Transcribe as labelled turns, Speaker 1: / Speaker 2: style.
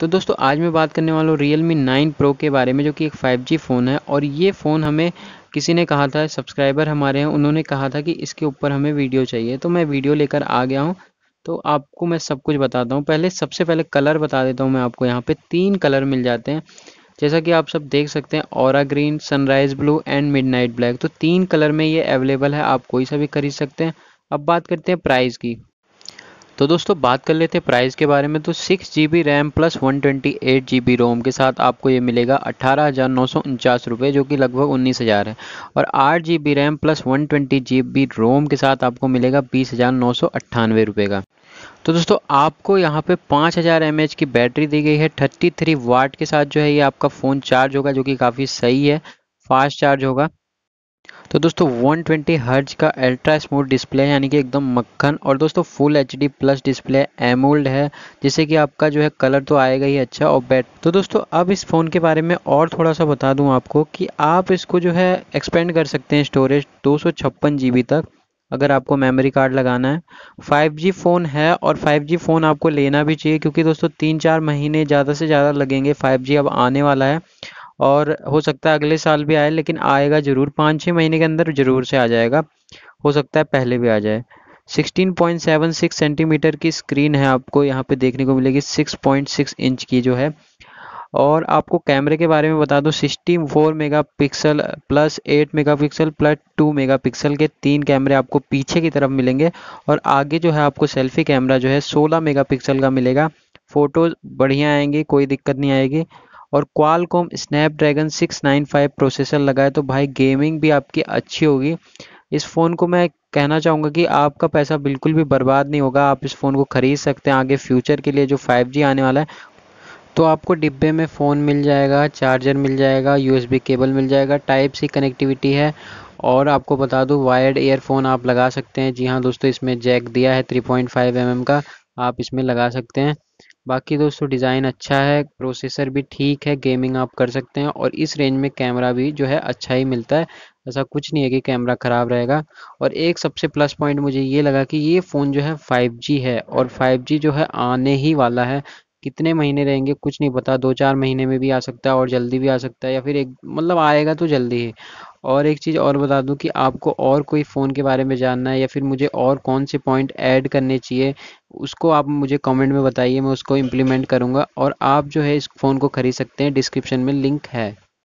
Speaker 1: तो दोस्तों आज मैं बात करने वाला हूँ रियल मी नाइन प्रो के बारे में जो कि एक 5G फ़ोन है और ये फ़ोन हमें किसी ने कहा था सब्सक्राइबर हमारे हैं उन्होंने कहा था कि इसके ऊपर हमें वीडियो चाहिए तो मैं वीडियो लेकर आ गया हूँ तो आपको मैं सब कुछ बताता हूँ पहले सबसे पहले कलर बता देता हूँ मैं आपको यहाँ पर तीन कलर मिल जाते हैं जैसा कि आप सब देख सकते हैं और green sunrise blue and mid black तो तीन कलर में ये अवेलेबल है आप कोई सा भी खरीद सकते हैं अब बात करते हैं प्राइस की तो दोस्तों बात कर लेते हैं प्राइस के बारे में तो six G B RAM plus one twenty eight G B ROM के साथ आपको ये मिलेगा अठारह हज़ार नौ सौ उनचास रुपये जो कि लगभग उन्नीस हज़ार है और आठ G B RAM plus one twenty G B ROM के साथ आपको मिलेगा बीस हज़ार नौ सौ अट्ठानवे रुपये का तो दोस्तों आपको यहाँ पे 5000 हज़ार की बैटरी दी गई है थर्टी थ्री वाट के साथ जो है ये आपका फ़ोन चार्ज होगा जो कि काफ़ी सही है फास्ट चार्ज होगा तो दोस्तों 120 ट्वेंटी हर्ज का अल्ट्रा स्मूथ डिस्प्ले है यानी कि एकदम मक्खन और दोस्तों full H D plus display AMOLED है जिससे कि आपका जो है कलर तो आएगा ही अच्छा और बैट तो दोस्तों अब इस फ़ोन के बारे में और थोड़ा सा बता दूं आपको कि आप इसको जो है एक्सपेंड कर सकते हैं स्टोरेज दो सौ तक अगर आपको मेमोरी कार्ड लगाना है फाइव फ़ोन है और फाइव फ़ोन आपको लेना भी चाहिए क्योंकि दोस्तों तीन चार महीने ज़्यादा से ज़्यादा लगेंगे फाइव अब आने वाला है और हो सकता है अगले साल भी आए लेकिन आएगा ज़रूर पाँच छः महीने के अंदर ज़रूर से आ जाएगा हो सकता है पहले भी आ जाए 16.76 सेंटीमीटर की स्क्रीन है आपको यहाँ पे देखने को मिलेगी 6.6 इंच की जो है और आपको कैमरे के बारे में बता दूं 64 megapixel plus 8 megapixel plus 2 megapixel के तीन कैमरे आपको पीछे की तरफ मिलेंगे और आगे जो है आपको सेल्फी कैमरा जो है 16 मेगापिक्सल का मिलेगा फ़ोटोज़ बढ़िया आएंगी कोई दिक्कत नहीं आएगी और क्वालकॉम स्नैपड्रैगन 695 प्रोसेसर लगाए तो भाई गेमिंग भी आपकी अच्छी होगी इस फ़ोन को मैं कहना चाहूँगा कि आपका पैसा बिल्कुल भी बर्बाद नहीं होगा आप इस फ़ोन को ख़रीद सकते हैं आगे फ्यूचर के लिए जो 5G आने वाला है तो आपको डिब्बे में फ़ोन मिल जाएगा चार्जर मिल जाएगा यू केबल मिल जाएगा टाइप सी कनेक्टिविटी है और आपको बता दूँ वायर्ड ईयरफोन आप लगा सकते हैं जी हाँ दोस्तों इसमें जैक दिया है 3.5 पॉइंट mm का आप इसमें लगा सकते हैं बाकी दोस्तों डिज़ाइन अच्छा है प्रोसेसर भी ठीक है गेमिंग आप कर सकते हैं और इस रेंज में कैमरा भी जो है अच्छा ही मिलता है ऐसा कुछ नहीं है कि कैमरा ख़राब रहेगा और एक सबसे प्लस पॉइंट मुझे ये लगा कि ये फ़ोन जो है 5G है और 5G जो है आने ही वाला है कितने महीने रहेंगे कुछ नहीं पता दो चार महीने में भी आ सकता है और जल्दी भी आ सकता है या फिर एक मतलब आएगा तो जल्दी ही और एक चीज़ और बता दूं कि आपको और कोई फ़ोन के बारे में जानना है या फिर मुझे और कौन से पॉइंट ऐड करने चाहिए उसको आप मुझे कमेंट में बताइए मैं उसको इम्प्लीमेंट करूँगा और आप जो है इस फ़ोन को ख़रीद सकते हैं डिस्क्रिप्शन में लिंक है